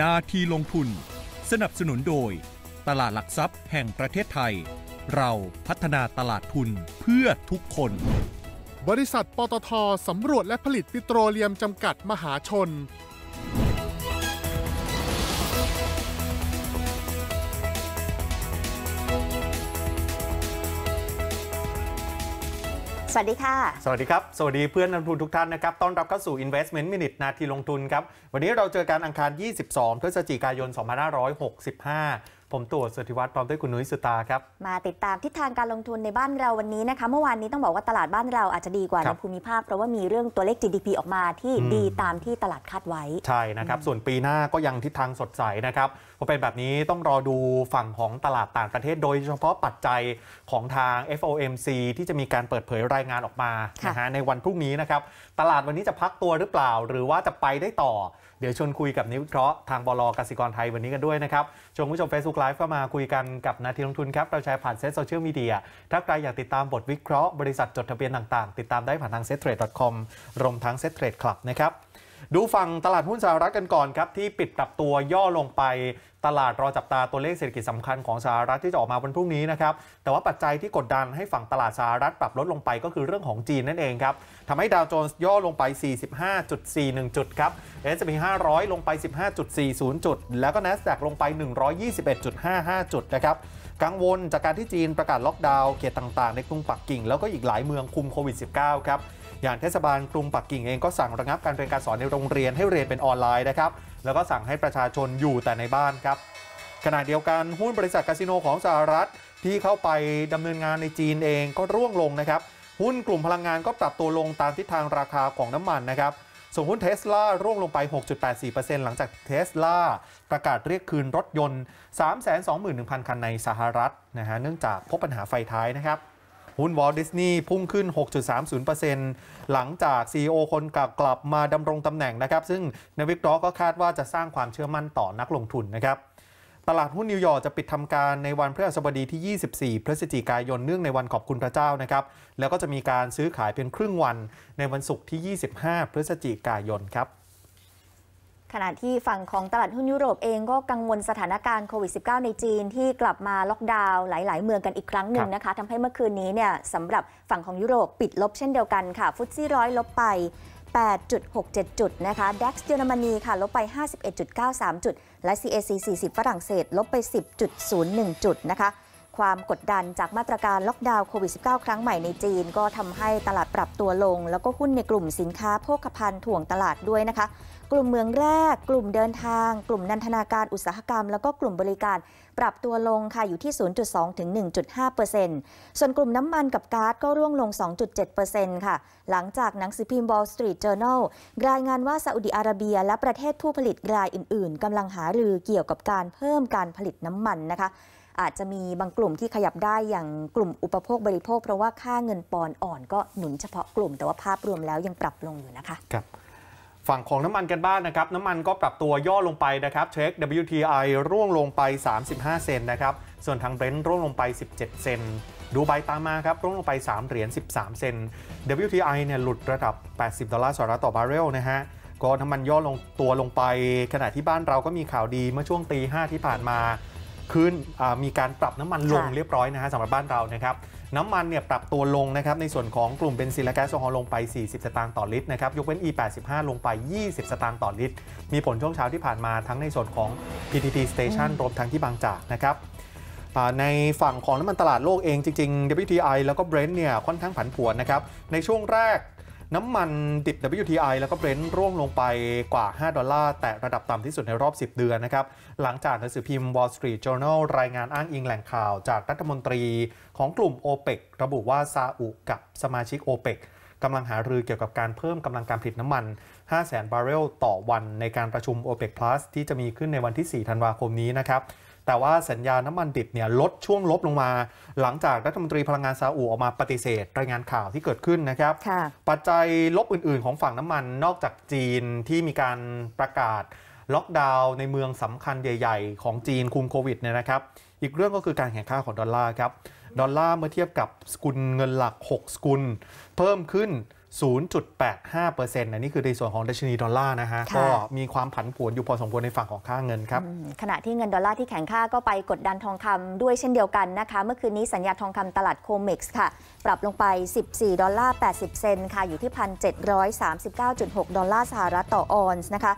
นาทีลงทุน สนับสนุนโดยตลาดหลักทรัพย์แห่งประเทศไทย เราพัฒนาตลาดทุนเพื่อทุกคน บริษัทปตทสำรวจและผลิตปิโตรเลียมจำกัดมหาชนสวัสดีค่ะ สวัสดีครับ สวัสดีเพื่อนนักลงทุนทุกท่านนะครับ ต้อนรับเข้าสู่ Investment Minute นาทีลงทุนครับ วันนี้เราเจอการอังคาร 22พฤศจิกายน2565ผมตัวสุธิวัตรพร้อมด้วยคุณนุ้ยสุตาครับ มาติดตามทิศทางการลงทุนในบ้านเราวันนี้นะคะเมื่อวานนี้ต้องบอกว่าตลาดบ้านเราอาจจะดีกว่าในภูมิภาคเพราะว่ามีเรื่องตัวเลข GDP ออกมาที่ดีตามที่ตลาดคาดไว้ ใช่นะครับส่วนปีหน้าก็ยังทิศทางสดใสนะครับพอเป็นแบบนี้ต้องรอดูฝั่งของตลาดต่างประเทศ โดยเฉพาะปัจจัยของทาง FOMC ที่จะมีการเปิดเผยรายงานออกมานะฮะในวันพรุ่งนี้นะครับตลาดวันนี้จะพักตัวหรือเปล่า หรือว่าจะไปได้ต่อเดี๋ยวชวนคุยกับนิวเคราะห์ ทางบลกสิกรไทย วันนี้กันด้วยนะครับ ชมผู้ชม Facebook Live ้ามาคุยกันกับนาทีลงทุนครับ เราใช้ผ่านเซ็ตโซเชียลมีเดีย ถ้าใครอยากติดตามบทวิเคราะห์บริษัทจดทะเบียนต่างๆติดตามได้ผ่านทางเซ t เทรดคอมรวมทั้งเซ t เทรดคลับนะครับดูฝั่งตลาดหุ้นสหรัฐกันก่อนครับ ที่ปิดปรับตัวย่อลงไปตลาดรอจับตาตัวเลขเศรษฐกิจสำคัญของสหรัฐที่จะออกมาวันพรุ่งนี้นะครับ แต่ว่าปัจจัยที่กดดันให้ฝั่งตลาดสหรัฐปรับลดลงไปก็คือเรื่องของจีนนั่นเองครับทำให้ดาวโจนส์ย่อลงไป 45.41 จุดครับ S&P 500 ลงไป 15.40 จุด แล้วก็ NASDAQ ลงไป 121.55 จุดนะครับกังวลจากการที่จีนประกาศล็อกดาวน์เขตต่างๆในกรุงปักกิ่งแล้วก็อีกหลายเมืองคุมโควิด -19 ครับอย่างเทศบาลกรุงปักกิ่งเองก็สั่งระงับการเรียนการสอนในโรงเรียนให้เรียนเป็นออนไลน์นะครับแล้วก็สั่งให้ประชาชนอยู่แต่ในบ้านครับ ขณะเดียวกันหุ้นบริษัทคาสิโนของสหรัฐที่เข้าไปดำเนินงานในจีนเองก็ร่วงลงนะครับ หุ้นกลุ่มพลังงานก็ปรับตัวลงตามทิศทางราคาของน้ำมันนะครับส่งหุ้นเทสลาร่วงลงไป 6.84%หลังจากเทสลาประกาศเรียกคืนรถยนต์321,000 คันในสหรัฐนะฮะเนื่องจากพบปัญหาไฟท้ายนะครับหุ้นวอลดิสนีย์พุ่งขึ้น 6.30%หลังจาก CEO คนเก่ากลับมาดำรงตำแหน่งนะครับ ซึ่งนวิกตร์ก็คาดว่าจะสร้างความเชื่อมั่นต่อนักลงทุนนะครับ ตลาดหุ้นนิวยอร์กจะปิดทำการในวันพฤหัสบดีที่ 24 พฤศจิกายนเนื่องในวันขอบคุณพระเจ้านะครับ แล้วก็จะมีการซื้อขายเป็นครึ่งวันในวันศุกร์ที่ 25 พฤศจิกายนครับขณะที่ฝั่งของตลาดหุ้นยุโรปเองก็กังวลสถานการณ์โควิด -19 ในจีนที่กลับมาล็อกดาวน์หลาย ๆ เมืองกันอีกครั้งหนึ่งนะคะทำให้เมื่อคืนนี้เนี่ยสำหรับฝั่งของยุโรป ปิดลบเช่นเดียวกันค่ะ ฟุตซี่ร้อยลบไป 8.67 จุดนะคะดัคเยอรมนีค่ะลบไป 51.93 จุด และ CAC 40ฝรั่งเศส ลบไป 10.01 จุดนะคะ ความกดดันจากมาตรการล็อกดาวน์โควิด -19 ครั้งใหม่ในจีนก็ทำให้ตลาดปรับตัวลง แล้วก็หุ้นในกลุ่มสินค้าโภคภัณฑ์ถ่วงตลาดด้วยนะคะกลุ่มเมืองแรกกลุ่มเดินทางกลุ่มนันทนาการอุตสาหกรรมแล้วก็กลุ่มบริการปรับตัวลงค่ะอยู่ที่ 0.2 ถึง 1.5 เปอร์เซ็นต์ส่วนกลุ่มน้ำมันกับก๊าซก็ร่วงลง 2.7 เปอร์เซ็นต์ค่ะ หลังจากหนังสือพิมพ์ Wall Street Journal รายงานว่าซาอุดีอาระเบียและประเทศผู้ผลิตรายอื่น ๆ กำลังหารือเกี่ยวกับการเพิ่มการผลิตน้ำมันนะคะ อาจจะมีบางกลุ่มที่ขยับได้อย่างกลุ่มอุปโภคบริโภค เพราะว่าค่าเงินปอนอ่อน ก็หนุนเฉพาะกลุ่มแต่ว่าภาพรวมแล้วยังปรับลงอยู่นะคะครับฝั่งของน้ำมันกันบ้างนนะครับ น้ำมันก็ปรับตัวย่อลงไปนะครับเช็ค WTI ร่วงลงไป 35 เซนนะครับส่วนทางเบรนท์ร่วงลงไป 17 เซนดูใบตามมาครับ ร่วงลงไป 3 เหรียญ 13 เซน WTI เนี่ยหลุดระดับ80ดอลลาร์สหรัฐต่อบาร์เรลนะฮะก็น้ำมันย่อลงตัวลงไป ขณะที่บ้านเราก็มีข่าวดี เมื่อช่วงตี 5 ที่ผ่านมา ขึ้นมีการปรับน้ำมันลงเรียบร้อยนะฮะสำหรับบ้านเรานะครับน้ำมันเนี่ยปรับตัวลงนะครับ ในส่วนของกลุ่มเบนซินและแก๊สโซฮอลลงไป 40 สตางค์ต่อลิตรนะครับยกเว้น E85 ลงไป 20 สตางค์ต่อลิตร มีผลช่วงเช้าที่ผ่านมาทั้งในส่วนของ PTT Station รวมทั้งที่บางจากนะครับในฝั่งของน้ำมันตลาดโลกเองจริงๆ WTI แล้วก็ Brent เนี่ยค่อนข้างผันผวนนะครับ ในช่วงแรกน้ำมันดิบ WTI แล้วก็เบรนท์ร่วงลงไปกว่า 5 ดอลลาร์ แต่ระดับต่ำที่สุดในรอบ 10 เดือนนะครับ หลังจากหนังสือพิมพ์ Wall Street Journal รายงานอ้างอิงแหล่งข่าวจากรัฐมนตรีของกลุ่ม o p e ประบุว่า ซาอุกับสมาชิก o p e ปกำลังหารือเกี่ยวกับการเพิ่มกำลังการผลิตน้ำมัน 500,000บาร์เรลต่อวันในการประชุม o p e ป Plus ที่จะมีขึ้นในวันที่4ธันวาคมนี้นะครับแต่ว่าสัญญาน้ำมันดิบเนี่ยลดช่วงลบลงมา หลังจากรัฐมนตรีพลังงานซาอุออกมาปฏิเสธ รายงานข่าวที่เกิดขึ้นนะครับปัจจัยลบอื่นๆ ของฝั่งน้ำมันนอกจากจีนที่มีการประกาศล็อกดาวน์ในเมืองสำคัญใหญ่ ๆของจีนคุมโควิดเนี่ยนะครับอีกเรื่องก็คือการแข่งข้าของดอลลาร์ครับดอลลาร์เมื่อเทียบกับ สกุลเงินหลัก 6 สกุล เพิ่มขึ้น0.85%อันนี้คือในส่วนของดัชนีดอลลาร์นะฮะ ก็มีความผันผวนอยู่พอสมควรในฝั่งของค่าเงินครับ ขณะที่เงินดอลลาร์ที่แข็งค่าก็ไปกดดันทองคำด้วยเช่นเดียวกันนะคะ เมื่อคืนนี้สัญญาทองคำตลาดโคมิกส์ค่ะ ปรับลงไป 14ดอลลาร์80 เซนต์ค่ะ อยู่ที่ 1,739.6 ดอลลาร์สหรัฐต่อออนซ์นะคะ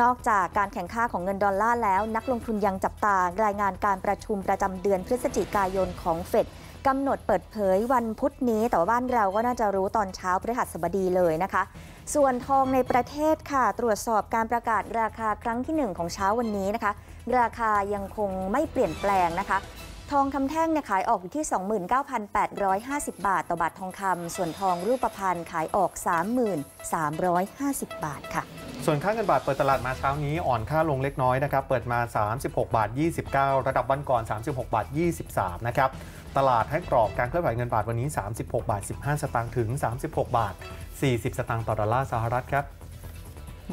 นอกจากการแข่งข้าของเงินดอลลาร์แล้ว นักลงทุนยังจับตารายงานการประชุมประจำเดือนพฤศจิกายนของเฟดกำหนดเปิดเผยวันพุธนี้ แต่ว่าบ้านเราก็น่าจะรู้ตอนเช้าพฤหัสบดีเลยนะคะ ส่วนทองในประเทศค่ะ ตรวจสอบการประกาศราคาครั้งที่ 1 ของเช้าวันนี้นะคะ ราคายังคงไม่เปลี่ยนแปลงนะคะ ทองคำแท่งเนี่ยขายออกอยู่ที่ 29,850 บาทต่อบาททองคำส่วนทองรูปพรรณขายออก3,350 บาทค่ะ ส่วนค่าเงินบาทเปิดตลาดมาเช้านี้อ่อนค่าลงเล็กน้อยนะครับ เปิดมา 36บาท29 ระดับวันก่อน 36บาท23นะครับตลาดให้กรอบการเคลื่อนไหวเงินบาทวันนี้ 36 บาท15สตางค์ถึง 36 บาท 40 สตางค์ต่อดอลลาร์สหรัฐครับ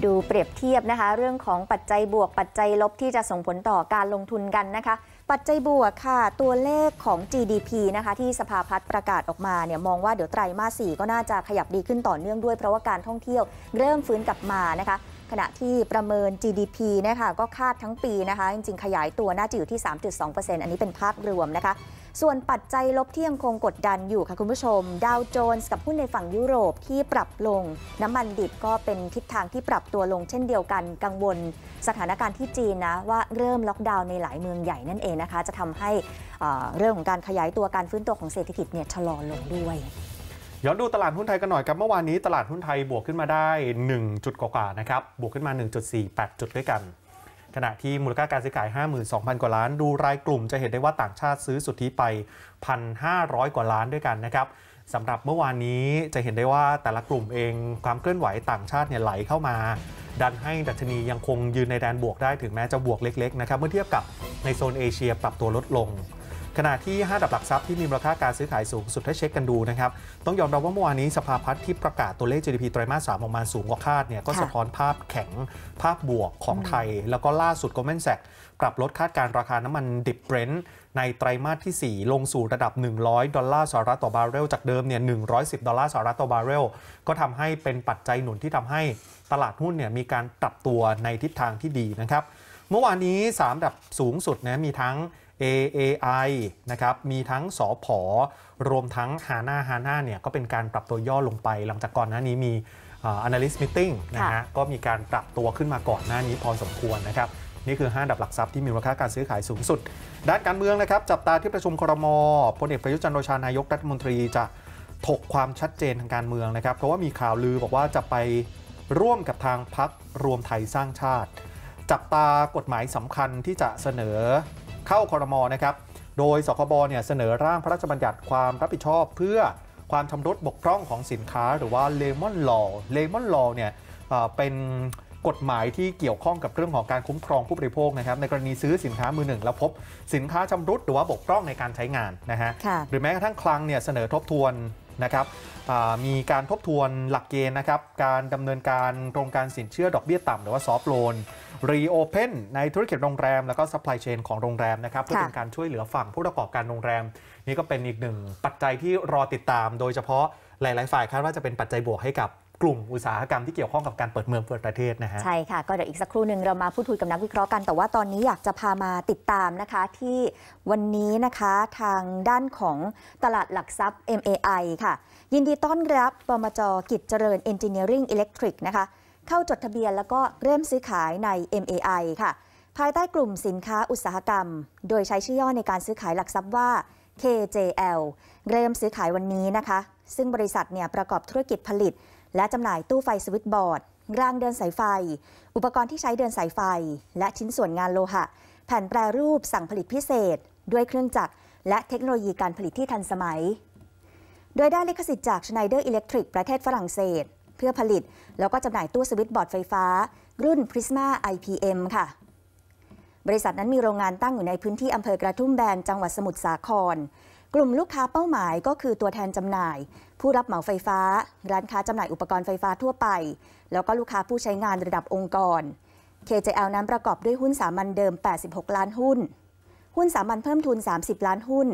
ดูเปรียบเทียบนะคะ เรื่องของปัจจัยบวก ปัจจัยลบที่จะส่งผลต่อการลงทุนกันนะคะ ปัจจัยบวกค่ะตัวเลขของ GDP นะคะ ที่สภาพัฒน์ประกาศออกมาเนี่ยมองว่าเดี๋ยวไตรมาส4ก็น่าจะขยับดีขึ้นต่อเนื่องด้วยเพราะว่าการท่องเที่ยว เริ่มฟื้นกลับมานะคะ ขณะที่ประเมิน GDP นะคะ ก็คาดทั้งปีนะคะจริงๆขยายตัวน่าจะอยู่ที่ 3.2%อันนี้เป็นภาพรวมนะคะส่วนปัจจัยลบที่ยังคงกดดันอยู่ค่ะคุณผู้ชมดาวโจนส์กับหุ้นในฝั่งยุโรปที่ปรับลงน้ำมันดิบก็เป็นทิศทางที่ปรับตัวลงเช่นเดียวกันกังวลสถานการณ์ที่จีนนะว่าเริ่มล็อกดาวน์ในหลายเมืองใหญ่ นั่นเองนะคะจะทำให้เรื่องของการขยายตัวการฟื้นตัวของเศรษฐกิจเนี่ยชะลอลงด้วย ย้อนดูตลาดหุ้นไทยกันหน่อยครับเมื่อวานนี้ ตลาดหุ้นไทยบวกขึ้นมาได้1จุดกว่านะครับบวกขึ้นมา1.48จุดด้วยกันขณะที่มูลค่าการซื้อขาย 52,000 กว่าล้านดูรายกลุ่มจะเห็นได้ว่าต่างชาติซื้อสุทธิไป 1,500 กว่าล้านด้วยกันนะครับสำหรับเมื่อวานนี้จะเห็นได้ว่าแต่ละกลุ่มเองความเคลื่อนไหวต่างชาติเนี่ยไหลเข้ามา ดันให้ดัชนียังคงยืนในแดนบวกได้ถึงแม้จะบวกเล็กๆนะครับเมื่อเทียบกับในโซนเอเชียปรับตัวลดลงขณะที่ 5 ดับหลักทรัพย์ที่มีมูลค่าการซื้อขายสูงสุดถ้าเช็คกันดูนะครับ ต้องยอมรับว่าเมื่อวานนี้สภาพัฒน์ที่ประกาศตัวเลข GDP ไตรมาสสามออกมาสูงกว่าคาดเนี่ยก็สะท้อนภาพแข็งภาพบวกของไทย แล้วก็ล่าสุดโกล d มนแซกปรับลดคาดการราคาน้ำมันดิบเบรนท์ในไตรมาสที่ 4 ลงสู่ระดับ 100 ดอลลาร์สหรัฐต่อบาร์เรลจากเดิมเนี่ย110ดอลลาร์สหรัฐต่อบาร์เรลก็ทำให้เป็นปัจจัยหนุนที่ทำให้ตลาดหุ้นเนี่ยมีการปรับตัวในทิศทางที่ดีนะครับเมื่อวานนี้3ดับสูงสุดนะมีทั้ง AAI นะครับ มีทั้งสอผอรวมทั้งฮาน่าฮาน่าเนี่ยก็เป็นการปรับตัวย่อลงไป หลังจากก่อนหน้านี้มี analyst meeting นะฮะ ก็มีการปรับตัวขึ้นมาก่อนหน้านี้พอสมควรนะครับ นี่คือ5ดับหลักทรัพย์ที่มีมูลค่าการซื้อขายสูงสุด ด้านการเมืองนะครับ จับตาที่ประชุมครมพลเอกประยุทธ์จันโอชา นายกรัฐมนตรีจะถกความชัดเจนทางการเมืองนะครับ เพราะว่ามีข่าวลือบอกว่าจะไปร่วมกับทางพักรวมไทยสร้างชาติ จับตากฎหมายสำคัญที่จะเสนอเข้าคอรมอนะครับ โดยสคบเนี่ยเสนอร่างพระราชบัญญัติความรับผิดชอบ เพื่อความชำรุดบกพร่องของสินค้าหรือว่าเลมอนลอเลมอนลอเนี่ยเป็นกฎหมายที่เกี่ยวข้องกับเรื่องของการคุ้มครองผู้บริโภคนะครับในกรณีซื้อสินค้ามือหนึ่งแล้วพบสินค้าชำรุดหรือว่าบกพร่องในการใช้งานนะฮะหรือแม้กระทั่งคลังเนี่ยเสนอทบทวนนะครับ มีการทบทวนหลักเกณฑ์นะครับ การดำเนินการโครงการสินเชื่อดอกเบี้ยต่ำหรือว่าซอฟโลนรีโอเพนในธุรกิจโรงแรม แล้วก็ซัพพลายเชนของโรงแรมนะครับ เพื่อเป็นการช่วยเหลือฝั่งผู้ประกอบการโรงแรม นี่ก็เป็นอีกหนึ่ง ปัจจัยที่รอติดตาม โดยเฉพาะหลาย ๆ ฝ่ายคาดว่าจะเป็นปัจจัยบวกให้กับกลุ่ม อุตสาหกรรมที่เกี่ยวข้องกับการเปิดเมืองเปิดประเทศนะฮะใช่ค่ะ ก็เดี๋ยวอีกสักครู่หนึ่งเรามาพูดคุยกับนักวิเคราะห์กัน แต่ว่าตอนนี้อยากจะพามาติดตามนะคะที่วันนี้นะคะทางด้านของตลาดหลักทรัพย์ MAI ค่ะยินดีต้อนรับปมจกิจเจริญ Engineering Electric นะคะเข้าจดทะเบียนแล้วก็เริ่มซื้อขายใน MAI ค่ะภายใต้กลุ่มสินค้าอุตสาหกรรม โดยใช้ชื่อย่อในการซื้อขายหลักทรัพย์ว่า KJL เริ่มซื้อขายวันนี้นะคะ ซึ่งบริษัทเนี่ยประกอบธุรกิจผลิตและจำหน่ายตู้ไฟสวิตบอร์ด รางเดินสายไฟ อุปกรณ์ที่ใช้เดินสายไฟ และชิ้นส่วนงานโลหะ แผ่นแปรรูปสั่งผลิตพิเศษ ด้วยเครื่องจักร และเทคโนโลยีการผลิตที่ทันสมัย โดยได้ลิขสิทธิ์จาก Schneider Electric ประเทศฝรั่งเศส เพื่อผลิตแล้วก็จำหน่ายตู้สวิตบอร์ดไฟฟ้า รุ่น Prisma IPM ค่ะ บริษัทนั้นมีโรงงานตั้งอยู่ในพื้นที่อำเภอกระทุ่มแบน จังหวัดสมุทรสาครกลุ่มลูกค้าเป้าหมายก็คือตัวแทนจำหน่าย ผู้รับเหมาไฟฟ้า ร้านค้าจำหน่ายอุปกรณ์ไฟฟ้าทั่วไป แล้วก็ลูกค้าผู้ใช้งานระดับองค์กร KJL นั้นประกอบด้วยหุ้นสามัญเดิม 86 ล้านหุ้น หุ้นสามัญเพิ่มทุน 30 ล้านหุ้น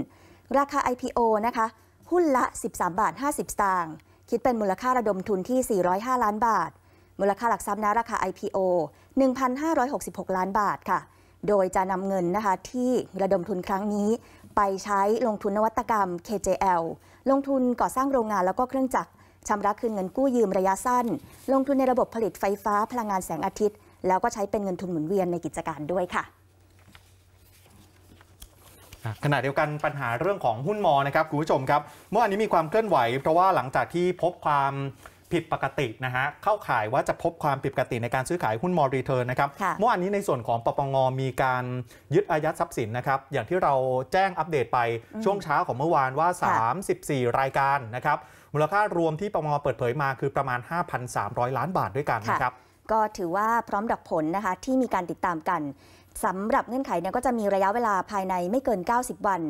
ราคา IPO นะคะหุ้นละ 13 บาท 50สตางค์คิดเป็นมูลค่าระดมทุนที่ 405 ล้านบาท มูลค่าหลักทรัพย์นะราคา IPO 1,566 ล้านบาทค่ะ โดยจะนำเงินนะคะที่ระดมทุนครั้งนี้ไปใช้ลงทุนนวัตกรรม KJL ลงทุนก่อสร้างโรงงานแล้วก็เครื่องจักรชำระคืนเงินกู้ยืมระยะสั้น ลงทุนในระบบผลิตไฟฟ้า พลังงานแสงอาทิตย์ แล้วก็ใช้เป็นเงินทุนหมุนเวียนในกิจการด้วยค่ะขณะเดียวกันปัญหาเรื่องของหุ้นมอนะครับคุณผู้ชมครับ เมื่อวานนี้มีความเคลื่อนไหว เพราะว่าหลังจากที่พบความผิดปกตินะฮะ เข้าข่ายว่าจะพบความผิดปกติในการซื้อขายหุ้นมอรีเทิร์นนะครับ เมื่อวานนี้ในส่วนของปปงมีการยึดอายัดทรัพย์สินนะครับ อย่างที่เราแจ้งอัปเดตไปช่วงเช้าของเมื่อวานว่า 34 รายการนะครับ มูลค่ารวมที่ปปงเปิดเผยมาคือประมาณ 5,300 ล้านบาทด้วยกันนะครับก็ถือว่าพร้อมดักผลนะคะที่มีการติดตามกันสำหรับเงื่อนไขเนี่ยก็จะมีระยะเวลาภายในไม่เกิน 90 วัน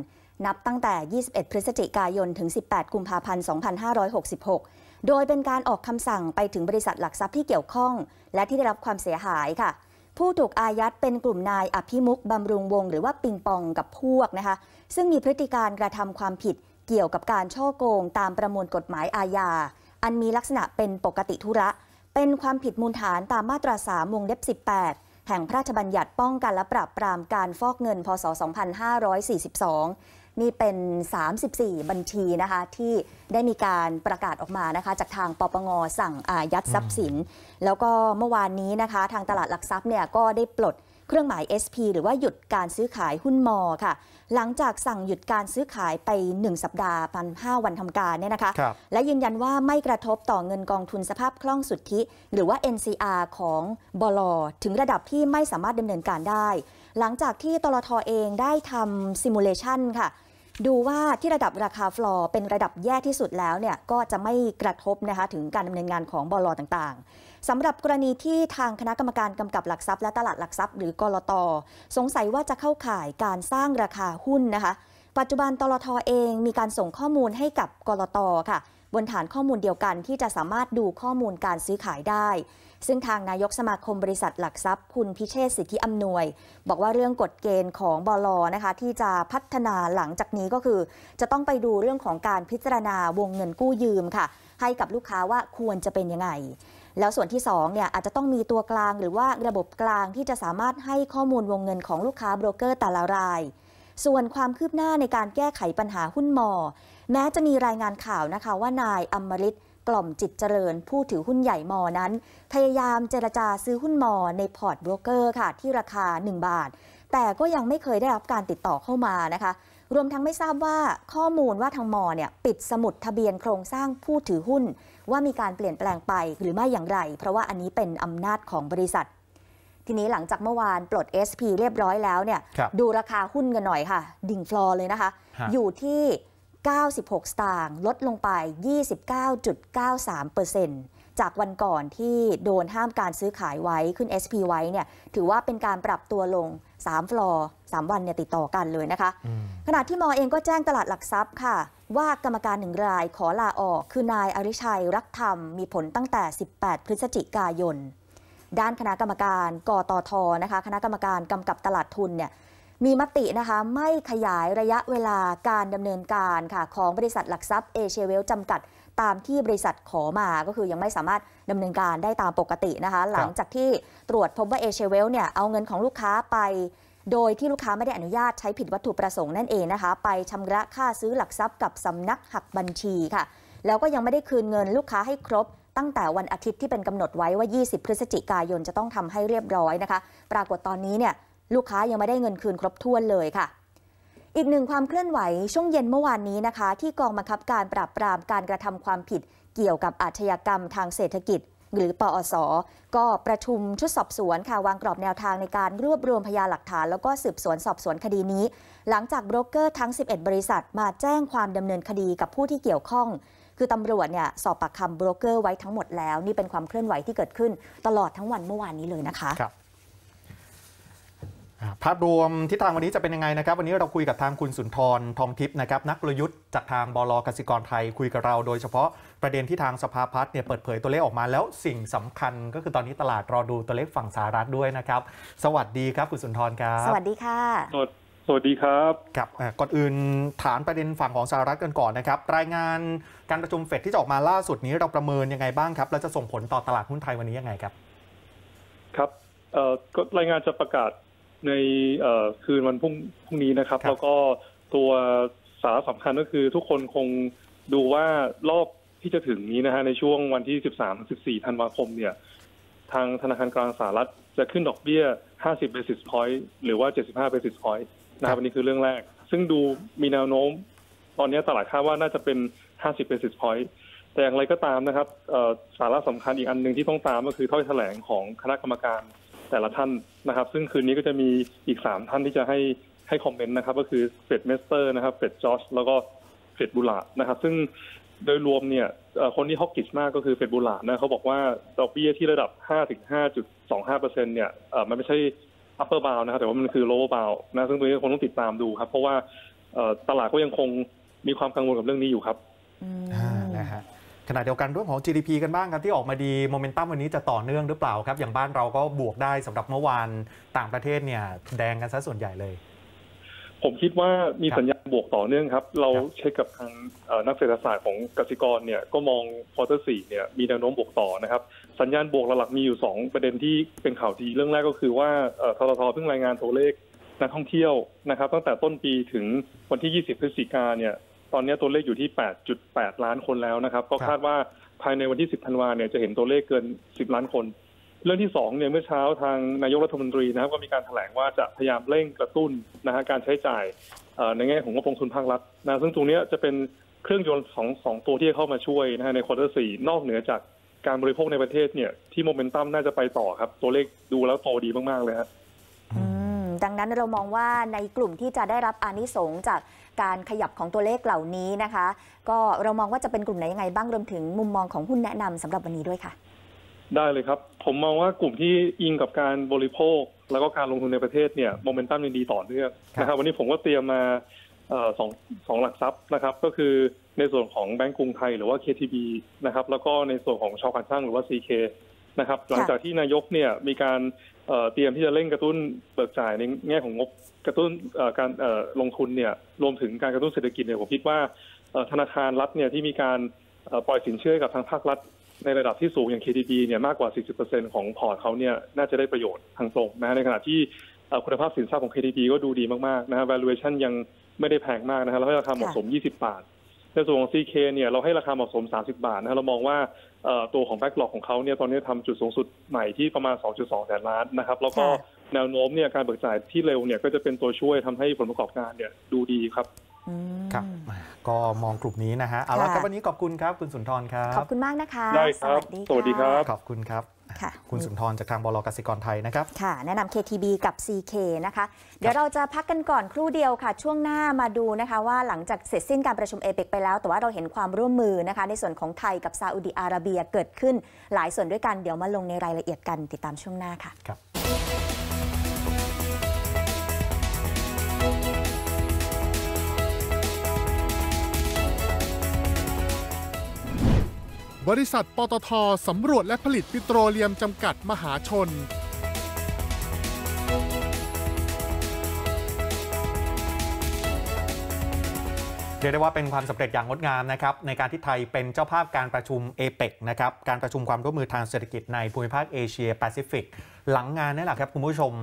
นับตั้งแต่ 21 พฤศจิกายนถึง 18 กุมภาพันธ์2566โดยเป็นการออกคำสั่งไปถึงบริษัทหลักทรัพย์ที่เกี่ยวข้อง และที่ได้รับความเสียหายค่ะ ผู้ถูกอายัดเป็นกลุ่มนายอภิมุกบำรุงวงหรือว่าปิงปองกับพวกนะคะซึ่งมีพฤติการกระทำความผิดเกี่ยวกับการช่อโกง ตามประมวลกฎหมายอาญาอันมีลักษณะเป็นปกติธุระ เป็นความผิดมูลฐานตามมาตรา3วงเล็บ18 แห่งพระราชบัญญัติป้องกันและปราบปรามการฟอกเงิน พศ 2542นี่เป็น 34 บัญชีนะคะที่ได้มีการประกาศออกมานะคะ จากทางปปงสั่งอายัดทรัพย์สิน แล้วก็เมื่อวานนี้นะคะ ทางตลาดหลักทรัพย์เนี่ยก็ได้ปลดเครื่องหมาย SP หรือว่าหยุดการซื้อขายหุ้นมอค่ะ หลังจากสั่งหยุดการซื้อขายไป 1 สัปดาห์ปันห้าวันทำการเนี่ยนะคะคและยืนยันว่าไม่กระทบต่อเงินกองทุนสภาพคล่องสุทธิ หรือว่า NCR ของบลถึงระดับที่ไม่สามารถดำเนินการได้ หลังจากที่ตลทอเองได้ทำซิมูเลชันค่ะดูว่าที่ระดับราคาฟลอร์เป็นระดับแย่ที่สุดแล้วเนี่ยก็จะไม่กระทบนะคะถึงการดำเนินงานของบลต่าง ๆ สำหรับกรณีที่ทางคณะกรรมการกำกับหลักทรัพย์ และตลาดหลักทรัพย์หรือกรตสงสัยว่าจะเข้าข่ายการสร้างราคาหุ้นนะคะ ปัจจุบันตลทอเองมีการส่งข้อมูลให้กับกรตค่ะ บนฐานข้อมูลเดียวกัน ที่จะสามารถดูข้อมูลการซื้อขายได้ซึ่งทางนายกสมาคมบริษัท หลักทรัพย์คุณพิเชษสิทธิอำนวย บอกว่าเรื่องกฎเกณฑ์ของบลนะคะที่จะพัฒนาหลังจากนี้ก็คือจะต้องไปดูเรื่องของการพิจารณาวงเงินกู้ยืมค่ะให้กับลูกค้าว่าควรจะเป็นยังไง แล้วส่วนที่2เนี่ยอาจจะต้องมีตัวกลางหรือว่าระบบกลางที่จะสามารถให้ข้อมูลวงเงินของลูกค้าโบรกเกอร์แต่ละราย ส่วนความคืบหน้าในการแก้ไขปัญหาหุ้นมอแม้จะมีรายงานข่าวนะคะว่านายอมริตกล่อมจิตเจริญผู้ถือหุ้นใหญ่มอนั้น พยายามเจรจาซื้อหุ้นมอในพอร์ตบรกเกอร์ค่ะ ที่ราคา 1 บาท แต่ก็ยังไม่เคยได้รับการติดต่อเข้ามานะคะ รวมทั้งไม่ทราบว่าข้อมูลว่าทางมอเนี่ยปิดสมุดทะเบียนโครงสร้างผู้ถือหุ้น ว่ามีการเปลี่ยนแปลงไปหรือไม่อย่างไร เพราะว่าอันนี้เป็นอำนาจของบริษัท ทีนี้หลังจากเมื่อวานปลด SP เรียบร้อยแล้วเนี่ยดูราคาหุ้นกันหน่อยค่ะ ดิ่งฟลอร์เลยนะคะ อยู่ที่96 สตางค์ลดลงไป 29.93%จากวันก่อนที่โดนห้ามการซื้อขายไว้ขึ้น SP ไว้เนี่ยถือว่าเป็นการปรับตัวลง3ฟลอร์3วันเนี่ยติดต่อกันเลยนะคะ ขณะที่มอเองก็แจ้งตลาดหลักทรัพย์ค่ะ ว่ากรรมการหนึ่งรายขอลาออกคือ นายอริชัยรักธรรมมีผลตั้งแต่ 18 พฤศจิกายน ด้านคณะกรรมการกตทนะคะคณะกรรมการกำกับตลาดทุนเนี่ยมีมตินะคะไม่ขยายระยะเวลาการดำเนินการค่ะของบริษัทหลักทรัพย์เอเชียเวลจำกัดตามที่บริษัทขอมาก็คือยังไม่สามารถดำเนินการได้ตามปกตินะคะ หลังจากที่ตรวจพบว่าเอเชเวลเนี่ยเอาเงินของลูกค้าไป โดยที่ลูกค้าไม่ได้อนุญาตใช้ผิดวัตถุประสงค์นั่นเองนะคะ ไปชำระค่าซื้อหลักทรัพย์กับสำนักหักบัญชีค่ะ แล้วก็ยังไม่ได้คืนเงินลูกค้าให้ครบ ตั้งแต่วันอาทิตย์ที่เป็นกำหนดไว้ว่า 20 พฤศจิกายนจะต้องทำให้เรียบร้อยนะคะ ปรากฏตอนนี้เนี่ยลูกค้ายังไม่ได้เงินคืนครบถ้วนเลยค่ะ อีกหนึ่งความเคลื่อนไหว ช่วงเย็นเมื่อวานนี้นะคะ ที่กองบังคับการปราบปรามการกระทำความผิด เกี่ยวกับอาชญากรรม ทางเศรษฐกิจ หรือปอสก็ประชุมชุดสอบสวนค่ะวางกรอบแนวทางในการรวบรวมพยานหลักฐานแล้วก็สืบสวนสอบสวนคดีนี้ หลังจากโบรกเกอร์ทั้ง 11 บริษัท มาแจ้งความดำเนินคดีกับผู้ที่เกี่ยวข้องคือตำรวจเนี่ยสอบปากคำโบรกเกอร์ไว้ทั้งหมดแล้วนี่เป็นความเคลื่อนไหวที่เกิดขึ้น ตลอดทั้งวันเมื่อวานนี้เลยนะคะภาพรวมทิศทางวันนี้จะเป็นยังไงนะครับ วันนี้เราคุยกับทางคุณสุนทรทองทิพย์นะครับ นักกลยุทธ์จากทางบลกสิกรไทย คุยกับเราโดยเฉพาะประเด็นที่ทางสภาพัฒน์เนี่ยเปิดเผยตัวเลขออกมาแล้วสิ่งสำคัญก็คือตอนนี้ตลาดรอดูตัวเลขฝั่งสหรัฐด้วยนะครับ สวัสดีครับ คุณสุนทรครับสวัสดีค่ะ สวัสดีครับครับก่อนอื่นฐานประเด็นฝั่งของสหรัฐกันก่อนนะครับ รายงานการประชุมเฟดที่จะออกมาล่าสุดนี้เราประเมินยังไงบ้างครับและจะส่งผลต่อตลาดหุ้นไทยวันนี้ยังไงครับ ครับรายงานจะประกาศในคืนวันพรุ่งพรุ่งนี้นะครับแล้วก็ตัวสาระสำคัญก็คือทุกคนคงดูว่ารอบที่จะถึงนี้นะฮะในช่วงวันที่ 13-14 ธันวาคมเนี่ย ทางธนาคารกลางสหรัฐจะขึ้นดอกเบี้ย 50ซ็นต์พอยต์หรือว่า 75 basis พอยต์นะครับอันนี้คือเรื่องแรก ซึ่งดูมีแนวโน้มตอนนี้ตลาดคาดว่าน่าจะเป็น 50ซ็นต์พอยต์แต่อย่างไรก็ตามนะครับ สาระสำคัญอีกอันหนึ่งที่ต้องตาม ก็คือถ้อยแถลงของคณะกรรมการแต่ละท่านนะครับ ซึ่งคืนนี้ก็จะมีอีกสามท่านที่จะให้ให้คอมเมนต์นะครับ ก็คือเฟดเมสเตอร์นะครับเฟดจอชแล้วก็เฟดบุลาดนะครับ ซึ่งโดยรวมเนี่ยคนที่ฮอกกิชมากก็คือเฟดบูลาดนะเขาบอกว่าดอกเบี้ยที่ระดับ 5-5.25%เนี่ยมันไม่ใช่อัปเปอร์บาวนะครับแต่ว่ามันคือโลว์บาวนะซึ่งตรงนี้คงต้องติดตามดูครับเพราะว่าตลาดก็ยังคงมีความกังวลกับเรื่องนี้อยู่ครับนะฮะขณะเดียวกันเรื่องของ GDP กันบ้างครับที่ออกมาดีโมเมนตัมวันนี้จะต่อเนื่องหรือเปล่าครับ อย่างบ้านเราก็บวกได้สำหรับเมื่อวานต่างประเทศเนี่ย แดงกันซะส่วนใหญ่เลย ผมคิดว่ามีสัญญาณบวกต่อเนื่องครับ เราเช็คกับทางนักเศรษฐศาสตร์ของกสิกรเนี่ยก็มองควอเตอร์สี่เนี่ยมีแนวโน้มบวกต่อนะครับ สัญญาณบวกหลักๆมีอยู่ 2 ประเด็นที่เป็นข่าวดีเรื่องแรกก็คือว่าทททเพิ่งรายงานตัวเลขนักท่องเที่ยวนะครับตั้งแต่ต้นปีถึงวันที่20พฤศจิกาเนี่ยตอนนี้ตัวเลขอยู่ที่ 8.8 ล้านคนแล้วนะครับ ก็คาดว่าภายในวันที่ 10 ธันวาเนี่ยจะเห็นตัวเลขเกิน 10 ล้านคน เรื่องที่ 2เนี่ยเมื่อเช้าทางนายกรัฐมนตรีนะครับก็มีการถแถลงว่าจะพยายามเร่งกระตุ้นนะฮะการใช้จ่ายในแง่ของงบลงทุนภาครัฐนะซึ่งตรงนี้จะเป็นเครื่องยนต์สองสองตัวที่เข้ามาช่วยนะฮะในควอเตอร์สี่นอกเหนือจากการบริโภคในประเทศเนี่ยที่โมเมนตัมน่าจะไปต่อครับตัวเลขดูแล้วโตดีมากๆเลยครับดังนั้นเรามองว่าในกลุ่มที่จะได้รับอานิสงส์จากการขยับของตัวเลขเหล่านี้นะคะก็เรามองว่าจะเป็นกลุ่มไหนยังไงบ้างรวมถึงมุมมองของหุ้นแนะนำสำหรับวันนี้ด้วยค่ะ ได้เลยครับ ผมมองว่ากลุ่มที่อิงกับการบริโภคแล้วก็การลงทุนในประเทศเนี่ยโมเมนตัมยังดีต่อเนื่องนะครับวันนี้ผมก็เตรียมมาสองสองหลักทรัพย์นะครับก็คือในส่วนของแบงก์กรุงไทยหรือว่า KTB นะครับแล้วก็ในส่วนของชอการช่างหรือว่า CK นะครับหลังจากที่นายกเนี่ยมีการเตรียมที่จะเร่งกระตุ้นเบิกจ่ายในแง่ของงบกระตุ้นการลงทุนเนี่ยรวมถึงการกระตุ้นเศรษฐกิจเนี่ยผมคิดว่าธนาคารรัฐเนี่ยที่มีการปล่อยสินเชื่อกับทางภาครัฐในระดับที่สูงอย่าง KTB เนี่ยมากกว่า 40%ของพอร์ตเขาเนี่ยน่าจะได้ประโยชน์ทางตรงนะในขณะที่คุณภาพสินทรัพย์ของ KTB ก็ดูดีมากๆนะฮะ valuation ยังไม่ได้แพงมากนะฮะแล้วก็ราคาเหมาะสม20บาทในส่วนของ CK เนี่ยเราให้ราคาเหมาะสม 30 บาทนะเรามองว่าตัวของแบ็กหลอกของเขาเนี่ยตอนนี้ทำจุดสูงสุดใหม่ที่ประมาณ 2.2แสนล้านนะครับแล้วก็แนวโน้มเนี่ยการเบิกจ่ายที่เร็วเนี่ยก็จะเป็นตัวช่วยทำให้ผลประกอบการเนี่ยดูดีครับครับ ก็มองกลุ่มนี้นะฮะเอาละครับวันนี้ขอบคุณครับ คุณสุนทรครับขอบคุณมากนะคะดครับ สวัสดีครับขอบคุณครับคุณสุนทรจากทางบล กสิกรไทยนะครับ ค่ะ แนะนำ KTB กับ CK นะคะ เดี๋ยวเราจะพักกันก่อนครู่เดียวค่ะ ช่วงหน้ามาดูนะคะว่าหลังจากเสร็จสิ้นการประชุมเอเปกไปแล้ว แต่ว่าเราเห็นความร่วมมือนะคะ ในส่วนของไทยกับซาอุดีอาระเบียเกิดขึ้นหลายส่วนด้วยกัน เดี๋ยวมาลงในรายละเอียดกันติดตามช่วงหน้าค่ะ ครับบริษัท ปตทสำรวจและผลิตปิโตรเลียมจำกัดมหาชน เรียกได้ว่าเป็นความสาเร็จอย่างงดงามนะครับ ในการที่ไทยเป็นเจ้าภาพการประชุมเอเปกนะครับการประชุมความร่วมมือทางเศรษฐกิจในภูมิภาคเอเชียแปซิฟิก หลังงานนี่แหละครับคุณผู้ชม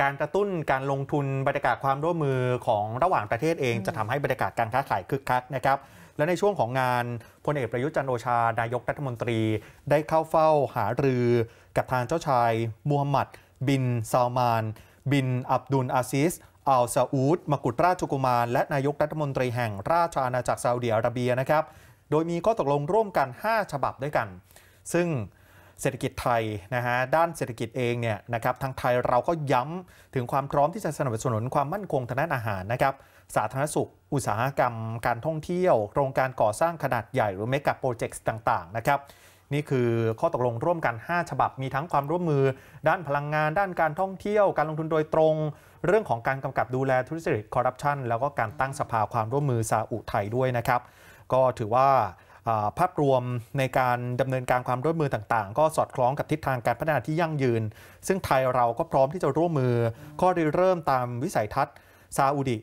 การกระตุ้นการลงทุนบรรยากาศความร่วมมือของระหว่างประเทศเองจะทำให้บรรยากาศการค้าขายคึกคักนะครับและในช่วงของงานพลเอกประยุทธ์จันโอชา นายกรัฐมนตรีได้เข้าเฝ้าหารือกับทางเจ้าชาย มูฮัมหมัด บินซาวมาน บินอับดุลอาซิสอัลซาอูดมกุฎราชกุมารและนายกรัฐมนตรีแห่งราชอาณาจักรซาอุดิอาระเบียนะครับโดยมีข้อตกลงร่วมกัน 5 ฉบับด้วยกัน ซึ่งเศรษฐกิจไทยนะฮะด้านเศรษฐกิจเองเนี่ยนะครับทางไทยเราก็ย้ำถึงความพร้อมที่จะสนับสนุนความมั่นคงทางด้านอาหารนะครับสาธารณสุข อุตสาหกรรม การท่องเที่ยว โครงการก่อสร้างขนาดใหญ่หรือเมกะโปรเจกต์ต่างๆ นะครับ นี่คือข้อตกลงร่วมกัน 5 ฉบับ มีทั้งความร่วมมือ ด้านพลังงาน ด้านการท่องเที่ยวการลงทุนโดยตรง เรื่องของการกำกับดูแลทุจริตคอร์รัปชันแล้วก็การตั้งสภาความร่วมมือซาอุไทยด้วยนะครับ ก็ถือว่าภาพรวมในการดำเนินการความร่วมมือต่างๆ ก็สอดคล้องกับทิศทางการพัฒนาที่ยั่งยืน ซึ่งไทยเราก็พร้อมที่จะร่วมมือข้อรเริ่มตามวิสัยทัศน์ซาอุดิ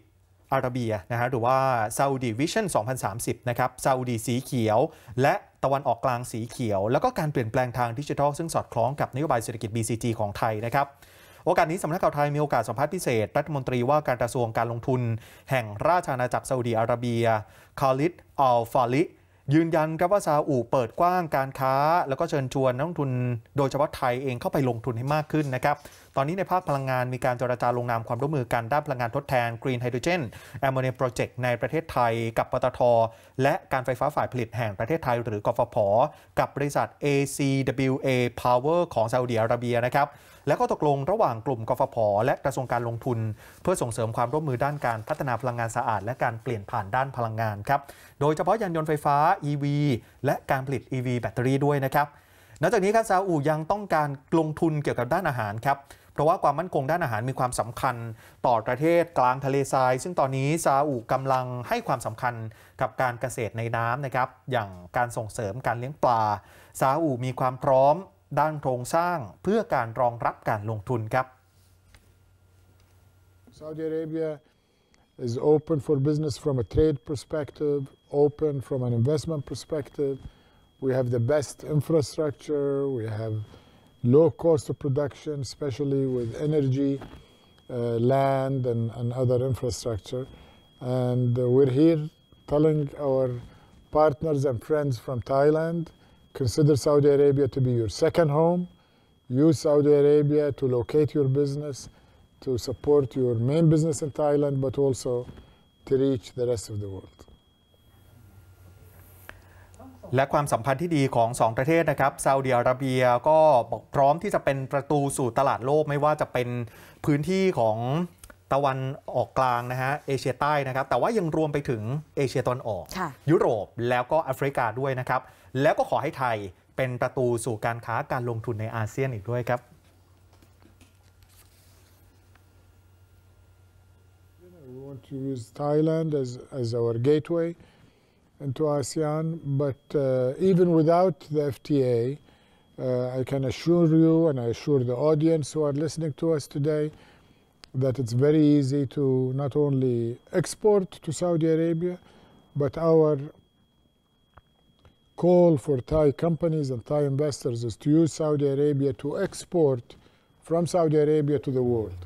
อาระเบียนะฮะหรือว่าซาอุดีวิชั่น 2030 นะครับซาอุดีสีเขียว และตะวันออกกลางสีเขียว แล้วก็การเปลี่ยนแปลงทางดิจิทัลซึ่งสอดคล้องกับนโยบายเศรษฐกิจ BCG ของไทยนะครับ โอกาสนี้สำนักข่าวไทยมีโอกาสสัมภาษณ์พิเศษรัฐมนตรีว่าการกระทรวงการลงทุนแห่งราชอาณาจักรซาอุดีอาระเบียคาลิด อัลฟาลิยืนยันครับว่าซาอุเปิดกว้างการค้า แล้วก็เชิญชวนนักลงทุนโดยเฉพาะไทยเองเข้าไปลงทุนให้มากขึ้นนะครับ ตอนนี้ในภาคพลังงานมีการเจรจาลงนามความร่วมมือกันด้านพลังงานทดแทนกรีนไฮโดรเจนแอมโมเนียโปรเจกต์ในประเทศไทยกับปตท และการไฟฟ้าฝ่ายผลิตแห่งประเทศไทยหรือกฟผกับบริษัท ACWA Power ของซาอุดิอาระเบียนะครับและก็ตกลงระหว่างกลุ่มกฟผ และกระทรวงการลงทุน เพื่อส่งเสริมความร่วมมือด้านการพัฒนาพลังงานสะอาด และการเปลี่ยนผ่านด้านพลังงานครับ โดยเฉพาะยานยนต์ไฟฟ้า EV และการผลิต EV แบตเตอรี่ด้วยนะครับ นอกจากนี้ครับซาอุยังต้องการลงทุนเกี่ยวกับด้านอาหารครับ เพราะว่าความมั่นคงด้านอาหารมีความสำคัญต่อประเทศกลางทะเลทรายซึ่งตอนนี้ซาอุกำลังให้ความสำคัญกับการเกษตรในน้ำนะครับ อย่างการส่งเสริมการเลี้ยงปลาซาอุมีความพร้อมด้านโครงสร้างเพื่อการรองรับการลงทุนครับ Saudi Arabia is open for business from a trade perspective, open from an investment perspective. We have the best infrastructure, we have low cost of production, especially with energy, uh, land, and, and other infrastructure. And uh, we're here telling our partners and friends from Thailand Consider Saudi Arabia to be your second home. Use Saudi Arabia to locate your business, to support your main business in Thailand, but also to reach the rest of the world. และความสัมพันธ์ที่ดีของ 2 ประเทศนะครับซาอุดิอาระเบียก็บอกพร้อมที่จะเป็นประตูสู่ตลาดโลก ไม่ว่าจะเป็นพื้นที่ของตะวันออกกลางนะฮะเอเชียใต้นะครับแต่ว่ายังรวมไปถึงเอเชียตะวันออก ยุโรปแล้วก็แอฟริกาด้วยนะครับแล้วก็ขอให้ไทยเป็นประตูสู่การค้าการลงทุนในอาเซียนอีกด้วยครับ We want to use Thailand as, as our gateway into ASEAN, but uh, even without the FTA, uh, I can assure you and I assure the audience who are listening to us today that it's very easy to not only export to Saudi Arabia, but our call for Thai companies and Thai investors is to use Saudi Arabia to export from Saudi Arabia to the world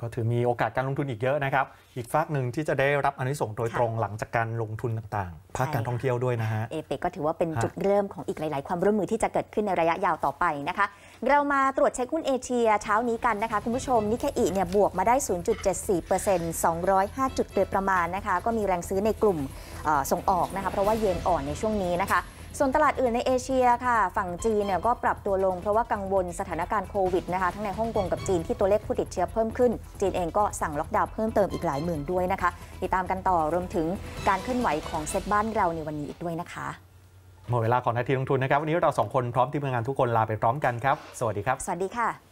ก็ถือมีโอกาสการลงทุนอีกเยอะนะครับ อีกฝากหนึ่งที่จะได้รับอนุสง์โดยตรงหลังจากการลงทุนต่างๆภาคการท่องเที่ยวด้วยนะฮะ เอเปกก็ถือว่าเป็นจุดเริ่มของอีกหลายๆความร่วมมือที่จะเกิดขึ้นในระยะยาวต่อไปนะคะ เรามาตรวจเช็คหุ้นเอเชียเช้านี้กันนะคะคุณผู้ชมนิเคอีเนี่ยบวกมาได้ 0.74% 205จุดโดยประมาณนะคะก็มีแรงซื้อในกลุ่มส่งออกนะคะเพราะว่าเยนอ่อนในช่วงนี้นะคะส่วนตลาดอื่นในเอเชียค่ะ ฝั่งจีนเนี่ยก็ปรับตัวลงเพราะว่ากังวลสถานการณ์โควิดนะคะทั้งในฮ่องกงกับจีนที่ตัวเลขผู้ติดเชื้อเพิ่มขึ้นจีนเองก็สั่งล็อกดาวน์เพิ่มเติมอีกหลายหมื่นด้วยนะคะ ติดตามกันต่อรวมถึงการเคลื่อนไหวของเซตบ้านเราในวันนี้อีกด้วยนะคะ หมดเวลาของนาทีลงทุนนะครับวันนี้เราสองคนพร้อมทีมงานทุกคนลาไปพร้อมกันครับสวัสดีครับสวัสดีค่ะ